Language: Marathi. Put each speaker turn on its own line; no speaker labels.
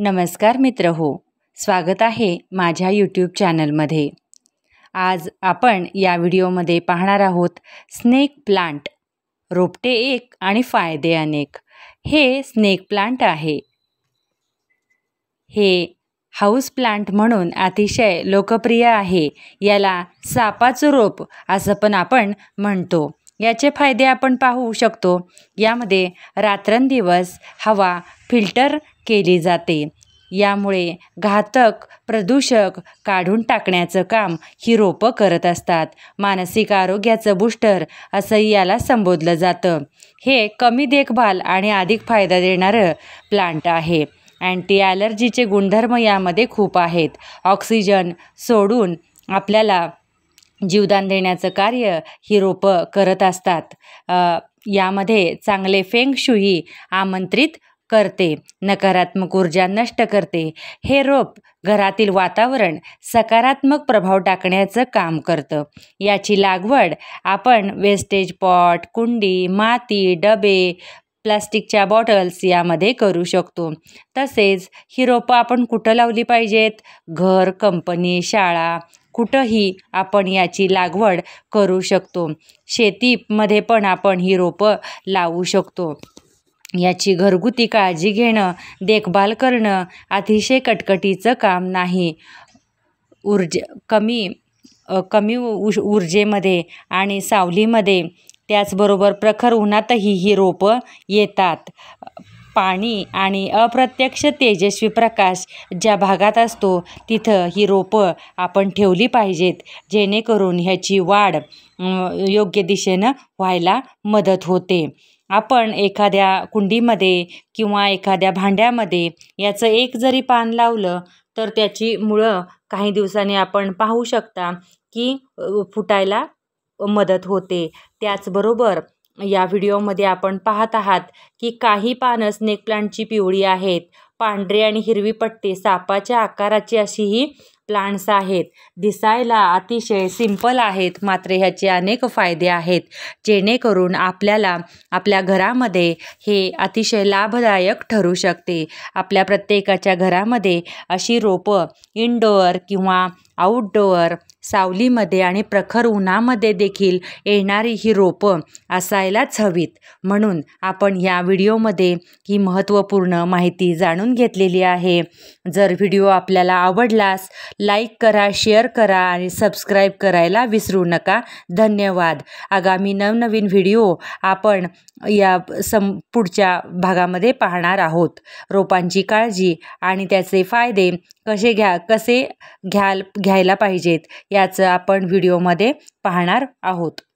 नमस्कार मित्र हो स्वागत आहे माझ्या यूट्यूब चॅनलमध्ये आज आपण या व्हिडिओमध्ये पाहणार आहोत स्नेक प्लांट रोपटे एक आणि फायदे अनेक हे स्नेक प्लांट आहे हे हाऊस प्लांट म्हणून अतिशय लोकप्रिय आहे याला सापाचं रोप असं पण आपण म्हणतो याचे फायदे आपण पाहू शकतो यामध्ये रात्रंदिवस हवा फिल्टर केली जाते यामुळे घातक प्रदूषक काढून टाकण्याचं काम ही रोपं करत असतात मानसिक आरोग्याचं बुस्टर असंही याला संबोधलं जातं हे कमी देखभाल आणि अधिक फायदा देणारं प्लांट आहे अँटी ॲलर्जीचे गुणधर्म यामध्ये खूप आहेत ऑक्सिजन सोडून आपल्याला जीवदान देण्याचं कार्य ही रोपं करत असतात यामध्ये चांगले फेंग शूही आमंत्रित करते नकारात्मक ऊर्जा नष्ट करते हे रोप घरातील वातावरण सकारात्मक प्रभाव टाकण्याचं काम करतं याची लागवड आपण वेस्टेज पॉट कुंडी माती डबे प्लास्टिकच्या बॉटल्स यामध्ये करू शकतो तसेच ही रोपं आपण कुठं लावली पाहिजेत घर कंपनी शाळा कुठंही आपण याची लागवड करू शकतो शेतीमध्ये पण आपण ही रोपं लावू शकतो याची घरगुती काळजी घेणं देखभाल करणं अतिशय कटकटीचं काम नाही ऊर्जे कमी कमी उ ऊर्जेमध्ये आणि सावलीमध्ये त्याचबरोबर प्रखर उन्हातही ही रोपं येतात पाणी आणि अप्रत्यक्ष तेजस्वी प्रकाश ज्या भागात असतो तिथं ही रोपं आपण ठेवली पाहिजेत जेणेकरून ह्याची वाढ योग्य दिशेनं व्हायला मदत होते आपण एखाद्या कुंडीमध्ये किंवा एखाद्या भांड्यामध्ये याचं एक जरी पान लावलं तर त्याची मुळं काही दिवसांनी आपण पाहू शकता की फुटायला मदत होते त्याचबरोबर या व्हिडिओमध्ये आपण पाहत आहात की काही पानं स्नेक प्लांटची पिवळी आहेत पांढरे आणि हिरवी पट्टी सापाच्या आकाराची अशी ही प्लांट्स आहेत दिसायला अतिशय सिंपल आहेत मात्र ह्याचे अनेक फायदे आहेत जेणेकरून आपल्याला आपल्या घरामध्ये हे अतिशय लाभदायक ठरू शकते आपल्या प्रत्येकाच्या घरामध्ये अशी रोपं इनडोअर किंवा आउटडोअर सावलीमध्ये आणि प्रखर उन्हामध्ये देखील येणारी ही रोपं असायलाच हवीत म्हणून आपण या व्हिडिओमध्ये ही महत्त्वपूर्ण माहिती जाणून घेतलेली आहे जर व्हिडिओ आपल्याला आवडलास लाईक करा शेअर करा आणि सबस्क्राईब करायला विसरू नका धन्यवाद आगामी नवनवीन व्हिडिओ आपण या सम पुढच्या भागामध्ये पाहणार आहोत रोपांची काळजी आणि त्याचे फायदे कसे घ्या कसे घ्याल घ्या घ्यायला पाहिजेत याचं आपण व्हिडिओमध्ये पाहणार आहोत